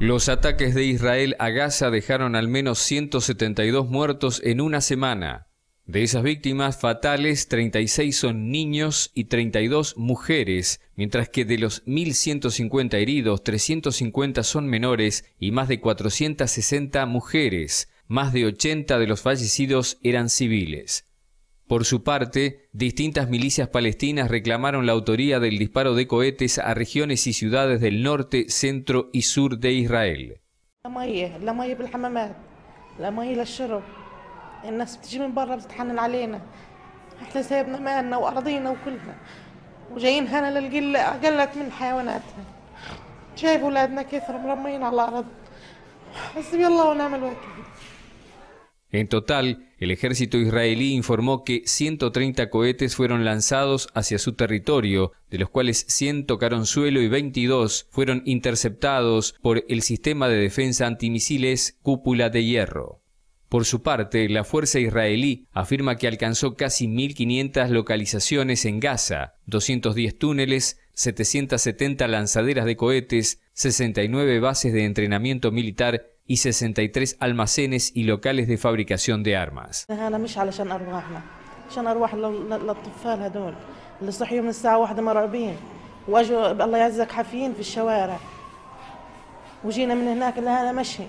Los ataques de Israel a Gaza dejaron al menos 172 muertos en una semana. De esas víctimas fatales, 36 son niños y 32 mujeres, mientras que de los 1.150 heridos, 350 son menores y más de 460 mujeres. Más de 80 de los fallecidos eran civiles. Por su parte, distintas milicias palestinas reclamaron la autoría del disparo de cohetes a regiones y ciudades del norte, centro y sur de Israel. En total, el ejército israelí informó que 130 cohetes fueron lanzados hacia su territorio, de los cuales 100 tocaron suelo y 22 fueron interceptados por el sistema de defensa antimisiles Cúpula de Hierro. Por su parte, la fuerza israelí afirma que alcanzó casi 1.500 localizaciones en Gaza, 210 túneles, 770 lanzaderas de cohetes, 69 bases de entrenamiento militar y 63 almacenes y locales de fabricación de armas. واجوا الله يعزك حافيين في الشوارع وجينا من هناك لهنا مشي